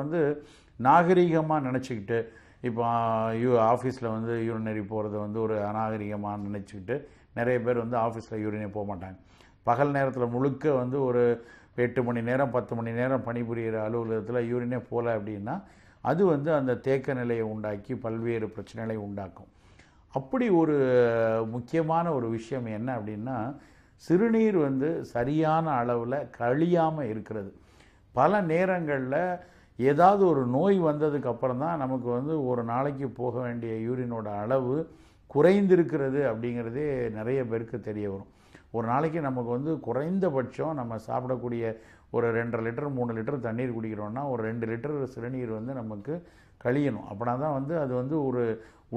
வந்து நாகரீகமாக நினச்சிக்கிட்டு இப்போ யூ ஆஃபீஸில் வந்து யூரினரி போகிறது வந்து ஒரு அநாகரிகமாக நினச்சிக்கிட்டு நிறைய பேர் வந்து ஆஃபீஸில் யூரினரி போக மாட்டாங்க பகல் நேரத்தில் முழுக்க வந்து ஒரு எட்டு மணி நேரம் பத்து மணி நேரம் பணிபுரிகிற அலுவலகத்தில் யூரினே போகல அப்படின்னா அது வந்து அந்த தேக்க நிலையை உண்டாக்கி பல்வேறு பிரச்சனைகளை உண்டாக்கும் அப்படி ஒரு முக்கியமான ஒரு விஷயம் என்ன அப்படின்னா சிறுநீர் வந்து சரியான அளவில் கழியாமல் இருக்கிறது பல நேரங்களில் ஏதாவது ஒரு நோய் வந்ததுக்கு அப்புறம் தான் நமக்கு வந்து ஒரு நாளைக்கு போக வேண்டிய யூரினோட அளவு குறைந்திருக்கிறது அப்படிங்கிறதே நிறைய பேருக்கு தெரிய வரும் ஒரு நாளைக்கு நமக்கு வந்து குறைந்தபட்சம் நம்ம சாப்பிடக்கூடிய ஒரு ரெண்டரை லிட்டர் மூணு லிட்டர் தண்ணீர் குடிக்கிறோன்னா ஒரு ரெண்டு லிட்டர் சிறுநீர் வந்து நமக்கு கழியணும் அப்படின்னா தான் வந்து அது வந்து ஒரு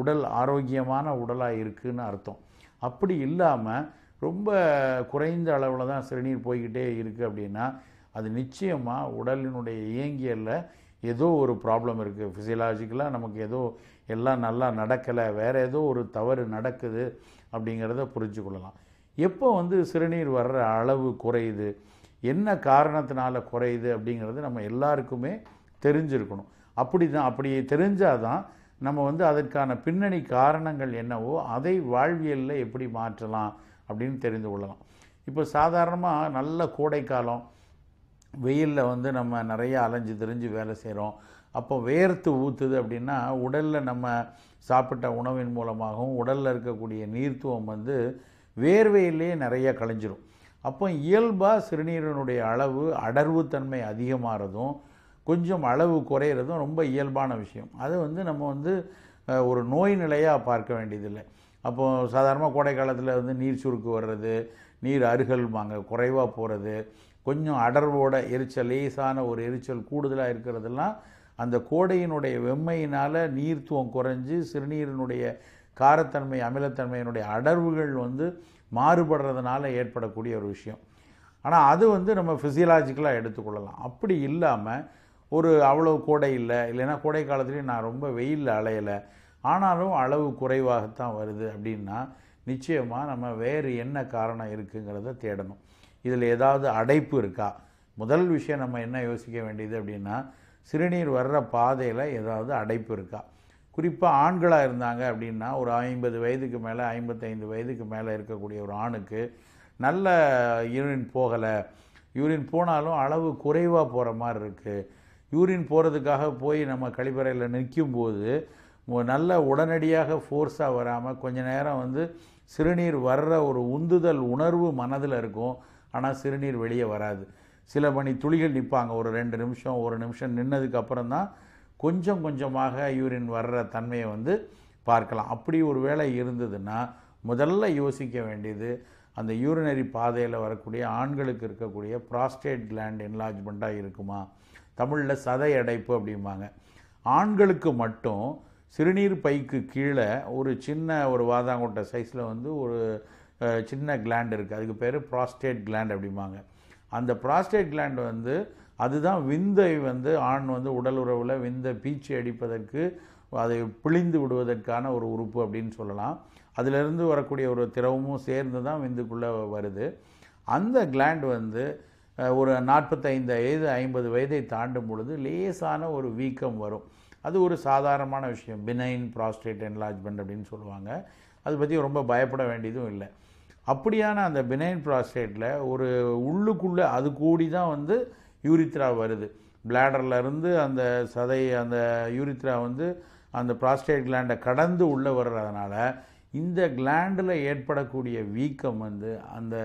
உடல் ஆரோக்கியமான உடலாக இருக்குதுன்னு அர்த்தம் அப்படி இல்லாமல் ரொம்ப குறைந்த அளவில் தான் சிறுநீர் போய்கிட்டே இருக்குது அப்படின்னா அது நிச்சயமாக உடலினுடைய இயங்கியலில் ஏதோ ஒரு ப்ராப்ளம் இருக்குது ஃபிசியலாஜிக்கலாக நமக்கு ஏதோ எல்லாம் நல்லா நடக்கலை வேறு ஏதோ ஒரு தவறு நடக்குது அப்படிங்கிறத புரிஞ்சு கொள்ளலாம் எப்போ வந்து சிறுநீர் வர்ற அளவு குறையுது என்ன காரணத்தினால குறையுது அப்படிங்கிறது நம்ம எல்லாருக்குமே தெரிஞ்சிருக்கணும் அப்படி தான் அப்படி தெரிஞ்சால் தான் நம்ம வந்து அதற்கான பின்னணி காரணங்கள் என்னவோ அதை வாழ்வியலில் எப்படி மாற்றலாம் அப்படின்னு தெரிந்து கொள்ளலாம் இப்போ சாதாரணமாக நல்ல கோடைக்காலம் வெயிலில் வந்து நம்ம நிறைய அலைஞ்சு திரிஞ்சு வேலை செய்கிறோம் அப்போ வேர்த்து ஊற்றுது அப்படின்னா உடலில் நம்ம சாப்பிட்ட உணவின் மூலமாகவும் உடலில் இருக்கக்கூடிய நீர்த்துவம் வந்து வேர்வையிலேயே நிறைய கழிஞ்சிரும் அப்போ இயல்பாக சிறுநீரினுடைய அளவு அடர்வுத்தன்மை அதிகமாகிறதும் கொஞ்சம் அளவு குறையிறதும் ரொம்ப இயல்பான விஷயம் அது வந்து நம்ம வந்து ஒரு நோய் நிலையாக பார்க்க வேண்டியதில்லை அப்போது சாதாரணமாக கோடை காலத்தில் வந்து நீர் சுருக்கு வர்றது நீர் அருகல் வாங்க குறைவாக போகிறது கொஞ்சம் அடர்வோட எரிச்சல் லேசான ஒரு எரிச்சல் கூடுதலாக இருக்கிறதெல்லாம் அந்த கோடையினுடைய வெம்மையினால் நீர்த்துவம் குறைஞ்சி சிறுநீரினுடைய காரத்தன்மை அமிலத்தன்மையினுடைய அடர்வுகள் வந்து மாறுபடுறதுனால ஏற்படக்கூடிய ஒரு விஷயம் ஆனால் அது வந்து நம்ம ஃபிசியலாஜிக்கலாக எடுத்துக்கொள்ளலாம் அப்படி இல்லாமல் ஒரு அவ்வளோ கோடை இல்லை இல்லைன்னா கோடை காலத்துலேயும் நான் ரொம்ப வெயிலில் அலையலை ஆனாலும் அளவு குறைவாகத்தான் வருது அப்படின்னா நிச்சயமாக நம்ம வேறு என்ன காரணம் இருக்குங்கிறத தேடணும் இதில் ஏதாவது அடைப்பு இருக்கா முதல் விஷயம் நம்ம என்ன யோசிக்க வேண்டியது அப்படின்னா சிறுநீர் வர்ற பாதையில் ஏதாவது அடைப்பு இருக்கா குறிப்பாக ஆண்களாக இருந்தாங்க அப்படின்னா ஒரு ஐம்பது வயதுக்கு மேலே ஐம்பத்தைந்து வயதுக்கு மேலே இருக்கக்கூடிய ஒரு ஆணுக்கு நல்ல யூரின் போகலை யூரின் போனாலும் அளவு குறைவாக போகிற மாதிரி இருக்குது யூரின் போகிறதுக்காக போய் நம்ம கழிப்பறையில் நிற்கும்போது நல்ல உடனடியாக ஃபோர்ஸாக வராமல் கொஞ்ச நேரம் வந்து சிறுநீர் வர்ற ஒரு உந்துதல் உணர்வு மனதில் இருக்கும் ஆனால் சிறுநீர் வெளியே வராது சில மணி துளிகள் நிற்பாங்க ஒரு ரெண்டு நிமிஷம் ஒரு நிமிஷம் நின்னதுக்கப்புறம் தான் கொஞ்சம் கொஞ்சமாக யூரின் வர்ற தன்மையை வந்து பார்க்கலாம் அப்படி ஒரு வேலை இருந்ததுன்னா முதல்ல யோசிக்க வேண்டியது அந்த யூரினரி பாதையில் வரக்கூடிய ஆண்களுக்கு இருக்கக்கூடிய ப்ராஸ்டேட் கிளாண்ட் என்லாஜ்மெண்ட்டாக இருக்குமா தமிழில் சதை அடைப்பு அப்படிம்பாங்க ஆண்களுக்கு மட்டும் சிறுநீர் பைக்கு கீழே ஒரு சின்ன ஒரு வாதாங்கோட்டை சைஸில் வந்து ஒரு சின்ன கிளாண்ட் இருக்குது அதுக்கு பேர் ப்ராஸ்டேட் கிளாண்ட் அப்படிம்பாங்க அந்த ப்ராஸ்டேட் கிளாண்ட் வந்து அதுதான் விந்தை வந்து ஆண் வந்து உடல் உறவில் விந்தை பீச்சு அடிப்பதற்கு அதை பிழிந்து விடுவதற்கான ஒரு உறுப்பு அப்படின்னு சொல்லலாம் அதிலிருந்து வரக்கூடிய ஒரு திரவமும் சேர்ந்து தான் விந்துக்குள்ளே வருது அந்த கிளாண்ட் வந்து ஒரு நாற்பத்தைந்து வயது ஐம்பது வயதை தாண்டும் பொழுது லேசான ஒரு வீக்கம் வரும் அது ஒரு சாதாரணமான விஷயம் பினைன் ப்ராஸ்டேட் என்லாஜ்மெண்ட் அப்படின்னு சொல்லுவாங்க அதை பற்றி ரொம்ப பயப்பட வேண்டியதும் இல்லை அப்படியான அந்த பினைன் ப்ராஸ்டேட்டில் ஒரு உள்ளுக்குள்ளே அது கூடி தான் வந்து யூரித்ரா வருது இருந்து அந்த சதை அந்த யூரித்ரா வந்து அந்த ப்ராஸ்டேட் கிளாண்டை கடந்து உள்ளே வர்றதுனால இந்த கிளாண்டில் ஏற்படக்கூடிய வீக்கம் வந்து அந்த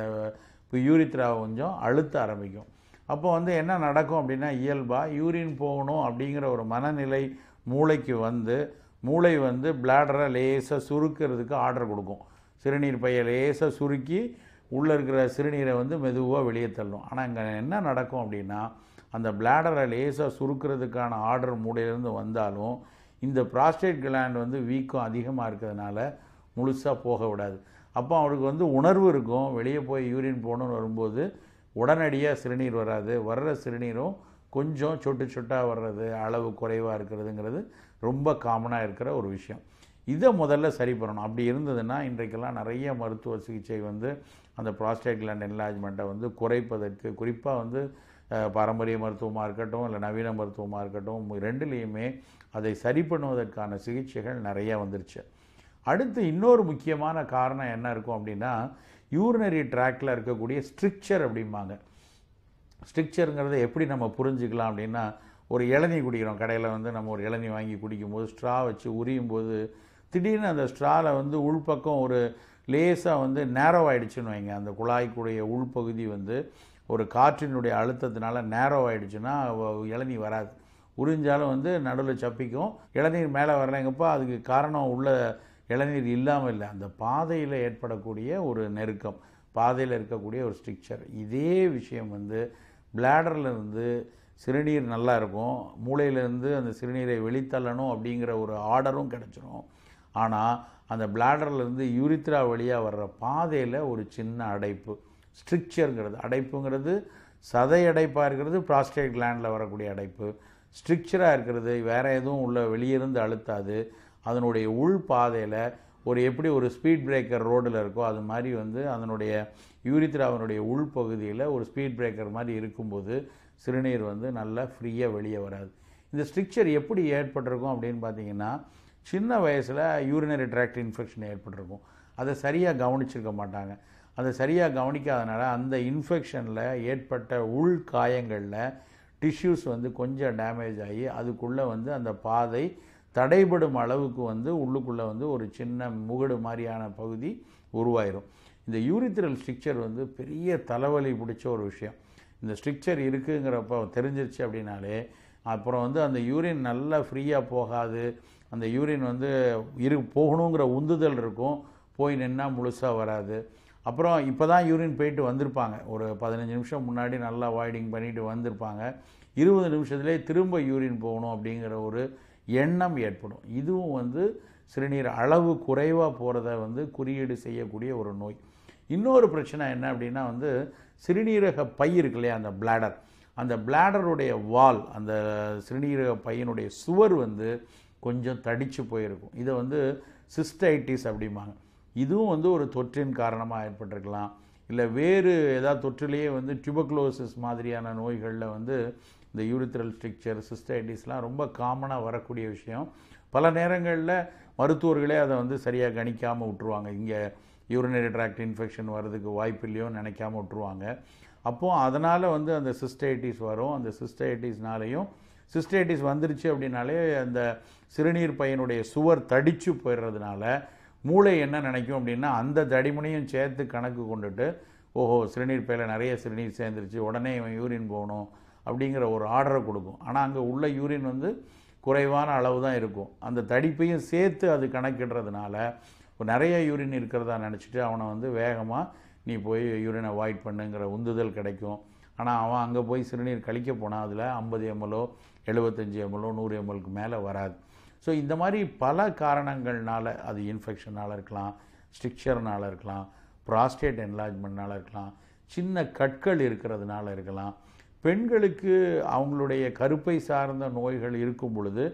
யூரித்ரா கொஞ்சம் அழுத்த ஆரம்பிக்கும் அப்போ வந்து என்ன நடக்கும் அப்படின்னா இயல்பாக யூரின் போகணும் அப்படிங்கிற ஒரு மனநிலை மூளைக்கு வந்து மூளை வந்து பிளாடரை லேசாக சுருக்கிறதுக்கு ஆர்டர் கொடுக்கும் சிறுநீர் பையை லேசாக சுருக்கி உள்ளே இருக்கிற சிறுநீரை வந்து மெதுவாக வெளியே தள்ளும் ஆனால் இங்கே என்ன நடக்கும் அப்படின்னா அந்த பிளாடரை லேசாக சுருக்கிறதுக்கான ஆர்டர் மூடையிலேருந்து வந்தாலும் இந்த ப்ராஸ்டேட் கிளாண்ட் வந்து வீக்கம் அதிகமாக இருக்கிறதுனால முழுசாக போக விடாது அப்போ அவருக்கு வந்து உணர்வு இருக்கும் வெளியே போய் யூரின் போகணுன்னு வரும்போது உடனடியாக சிறுநீர் வராது வர்ற சிறுநீரும் கொஞ்சம் சொட்டு சொட்டாக வர்றது அளவு குறைவாக இருக்கிறதுங்கிறது ரொம்ப காமனாக இருக்கிற ஒரு விஷயம் இதை முதல்ல சரி பண்ணணும் அப்படி இருந்ததுன்னா இன்றைக்கெல்லாம் நிறைய மருத்துவ சிகிச்சை வந்து அந்த ப்ராஸ்டேட் கிளாண்ட் என்லாஜ்மெண்ட்டை வந்து குறைப்பதற்கு குறிப்பாக வந்து பாரம்பரிய மருத்துவமாக இருக்கட்டும் இல்லை நவீன மருத்துவமாக இருக்கட்டும் ரெண்டுலேயுமே அதை சரி பண்ணுவதற்கான சிகிச்சைகள் நிறையா வந்துருச்சு அடுத்து இன்னொரு முக்கியமான காரணம் என்ன இருக்கும் அப்படின்னா யூரினரி ட்ராக்கில் இருக்கக்கூடிய ஸ்ட்ரிக்சர் அப்படிம்பாங்க ஸ்ட்ரிக்சருங்கிறத எப்படி நம்ம புரிஞ்சுக்கலாம் அப்படின்னா ஒரு இளநீ குடிக்கிறோம் கடையில் வந்து நம்ம ஒரு இளநீ வாங்கி குடிக்கும்போது ஸ்ட்ரா வச்சு உரியும் போது திடீர்னு அந்த ஸ்ட்ராவில் வந்து உள்பக்கம் ஒரு லேசாக வந்து நேரோ ஆகிடுச்சுன்னு வைங்க அந்த குழாய்க்குடைய உள்பகுதி வந்து ஒரு காற்றினுடைய அழுத்தத்தினால நேரோ ஆகிடுச்சுன்னா இளநீ வராது உறிஞ்சாலும் வந்து நடுவில் சப்பிக்கும் இளநீர் மேலே வர்றேங்கப்போ அதுக்கு காரணம் உள்ள இளநீர் இல்லாமல் இல்லை அந்த பாதையில் ஏற்படக்கூடிய ஒரு நெருக்கம் பாதையில் இருக்கக்கூடிய ஒரு ஸ்ட்ரிக்சர் இதே விஷயம் வந்து இருந்து சிறுநீர் நல்லா இருக்கும் மூளையிலேருந்து அந்த சிறுநீரை வெளித்தள்ளணும் அப்படிங்கிற ஒரு ஆர்டரும் கிடச்சிரும் ஆனால் அந்த பிளாடர்லேருந்து யூரித்ரா வழியாக வர்ற பாதையில் ஒரு சின்ன அடைப்பு ஸ்ட்ரிக்சருங்கிறது அடைப்புங்கிறது சதை அடைப்பாக இருக்கிறது ப்ராஸ்டேட் கிளாண்டில் வரக்கூடிய அடைப்பு ஸ்ட்ரிக்சராக இருக்கிறது வேறு எதுவும் உள்ள வெளியிருந்து அழுத்தாது அதனுடைய உள் பாதையில் ஒரு எப்படி ஒரு ஸ்பீட் பிரேக்கர் ரோடில் இருக்கோ அது மாதிரி வந்து அதனுடைய உள் உள்பகுதியில் ஒரு ஸ்பீட் பிரேக்கர் மாதிரி இருக்கும்போது சிறுநீர் வந்து நல்லா ஃப்ரீயாக வெளியே வராது இந்த ஸ்ட்ரிக்சர் எப்படி ஏற்பட்டிருக்கும் அப்படின்னு பார்த்தீங்கன்னா சின்ன வயசில் யூரினரி ட்ராக்ட் இன்ஃபெக்ஷன் ஏற்பட்டிருக்கும் அதை சரியாக கவனிச்சிருக்க மாட்டாங்க அதை சரியாக கவனிக்காதனால அந்த இன்ஃபெக்ஷனில் ஏற்பட்ட உள் காயங்களில் டிஷ்யூஸ் வந்து கொஞ்சம் டேமேஜ் ஆகி அதுக்குள்ளே வந்து அந்த பாதை தடைபடும் அளவுக்கு வந்து உள்ளுக்குள்ளே வந்து ஒரு சின்ன முகடு மாதிரியான பகுதி உருவாயிரும் இந்த யூரித்திரல் ஸ்ட்ரிக்சர் வந்து பெரிய தலைவலி பிடிச்ச ஒரு விஷயம் இந்த ஸ்ட்ரிக்சர் இருக்குங்கிறப்ப தெரிஞ்சிருச்சு அப்படின்னாலே அப்புறம் வந்து அந்த யூரின் நல்லா ஃப்ரீயாக போகாது அந்த யூரின் வந்து இரு போகணுங்கிற உந்துதல் இருக்கும் போய் நின்னால் முழுசாக வராது அப்புறம் இப்போ தான் யூரின் போயிட்டு வந்திருப்பாங்க ஒரு பதினஞ்சு நிமிஷம் முன்னாடி நல்லா வாய்டிங் பண்ணிட்டு வந்திருப்பாங்க இருபது நிமிஷத்துலேயே திரும்ப யூரின் போகணும் அப்படிங்கிற ஒரு எண்ணம் ஏற்படும் இதுவும் வந்து சிறுநீர் அளவு குறைவாக போகிறத வந்து குறியீடு செய்யக்கூடிய ஒரு நோய் இன்னொரு பிரச்சனை என்ன அப்படின்னா வந்து சிறுநீரக பை இருக்கு இல்லையா அந்த பிளாடர் அந்த பிளாடருடைய வால் அந்த சிறுநீரக பையனுடைய சுவர் வந்து கொஞ்சம் தடிச்சு போயிருக்கும் இதை வந்து சிஸ்டைட்டிஸ் அப்படிம்பாங்க இதுவும் வந்து ஒரு தொற்றின் காரணமாக ஏற்பட்டிருக்கலாம் இல்லை வேறு ஏதாவது தொற்றிலேயே வந்து டியூபக்லோசிஸ் மாதிரியான நோய்களில் வந்து இந்த யூரித்ரல் ஸ்ட்ரிக்சர் சிஸ்டைட்டிஸ்லாம் ரொம்ப காமனாக வரக்கூடிய விஷயம் பல நேரங்களில் மருத்துவர்களே அதை வந்து சரியாக கணிக்காமல் விட்டுருவாங்க இங்கே யூரினரி ட்ராக்ட் இன்ஃபெக்ஷன் வர்றதுக்கு வாய்ப்பு இல்லையோன்னு நினைக்காம விட்டுருவாங்க அப்போது அதனால் வந்து அந்த சிஸ்டைட்டிஸ் வரும் அந்த சிஸ்டைட்டிஸ்னாலையும் சிஸ்டேட்டிஸ் வந்துருச்சு அப்படின்னாலே அந்த சிறுநீர் பையனுடைய சுவர் தடிச்சு போயிடுறதுனால மூளை என்ன நினைக்கும் அப்படின்னா அந்த தடிமுனையும் சேர்த்து கணக்கு கொண்டுட்டு ஓஹோ சிறுநீர் பையில் நிறைய சிறுநீர் சேர்ந்துருச்சு உடனே இவன் யூரின் போகணும் அப்படிங்கிற ஒரு ஆர்டரை கொடுக்கும் ஆனால் அங்கே உள்ள யூரின் வந்து குறைவான அளவு தான் இருக்கும் அந்த தடிப்பையும் சேர்த்து அது கணக்கிடுறதுனால நிறைய யூரின் இருக்கிறதா நினச்சிட்டு அவனை வந்து வேகமாக நீ போய் யூரின் அவாய்ட் பண்ணுங்கிற உந்துதல் கிடைக்கும் ஆனால் அவன் அங்கே போய் சிறுநீர் கழிக்க போனால் அதில் ஐம்பது எம்எல்ஓ எழுபத்தஞ்சி எம்எல்ஓ நூறு எம்எல்க்கு மேலே வராது ஸோ இந்த மாதிரி பல காரணங்கள்னால் அது இன்ஃபெக்ஷனால் இருக்கலாம் ஸ்ட்ரிக்சர்னால் இருக்கலாம் ப்ராஸ்டேட் என்லாஜ்மெண்ட்னால் இருக்கலாம் சின்ன கற்கள் இருக்கிறதுனால இருக்கலாம் பெண்களுக்கு அவங்களுடைய கருப்பை சார்ந்த நோய்கள் இருக்கும் பொழுது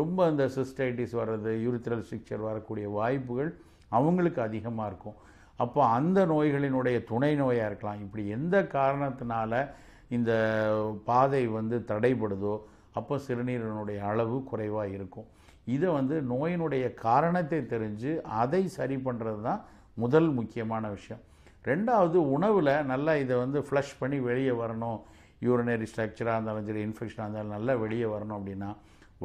ரொம்ப அந்த சிஸ்டைட்டிஸ் வர்றது யூரித்ரல் ஸ்ட்ரிக்சர் வரக்கூடிய வாய்ப்புகள் அவங்களுக்கு அதிகமாக இருக்கும் அப்போ அந்த நோய்களினுடைய துணை நோயாக இருக்கலாம் இப்படி எந்த காரணத்தினால இந்த பாதை வந்து தடைபடுதோ அப்போ சிறுநீரினுடைய அளவு குறைவாக இருக்கும் இதை வந்து நோயினுடைய காரணத்தை தெரிஞ்சு அதை சரி பண்ணுறது தான் முதல் முக்கியமான விஷயம் ரெண்டாவது உணவில் நல்லா இதை வந்து ஃப்ளஷ் பண்ணி வெளியே வரணும் யூரினரி ஸ்ட்ரக்சராக இருந்தாலும் சரி இன்ஃபெக்ஷனாக இருந்தாலும் நல்லா வெளியே வரணும் அப்படின்னா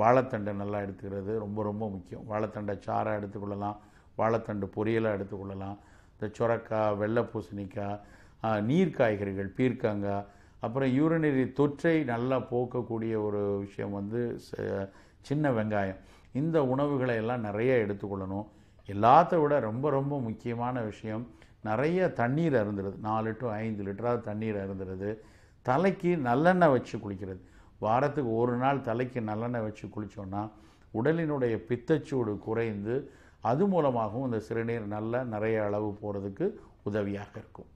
வாழைத்தண்டை நல்லா எடுத்துக்கிறது ரொம்ப ரொம்ப முக்கியம் வாழைத்தண்டை சாராக எடுத்துக்கொள்ளலாம் வாழைத்தண்டு பொரியலாக எடுத்துக்கொள்ளலாம் இந்த சுரக்காய் வெள்ளை பூசணிக்காய் நீர் காய்கறிகள் பீர்க்கங்காய் அப்புறம் யூரினரி தொற்றை நல்லா போக்கக்கூடிய ஒரு விஷயம் வந்து சின்ன வெங்காயம் இந்த உணவுகளை எல்லாம் நிறைய எடுத்துக்கொள்ளணும் எல்லாத்த விட ரொம்ப ரொம்ப முக்கியமான விஷயம் நிறைய தண்ணீர் அருந்துறது நாலு டு ஐந்து லிட்டராக தண்ணீர் அருந்துறது தலைக்கு நல்லெண்ணெய் வச்சு குளிக்கிறது வாரத்துக்கு ஒரு நாள் தலைக்கு நல்லெண்ணெய் வச்சு குளித்தோன்னா உடலினுடைய பித்தச்சூடு குறைந்து அது மூலமாகவும் இந்த சிறுநீர் நல்ல நிறைய அளவு போகிறதுக்கு உதவியாக இருக்கும்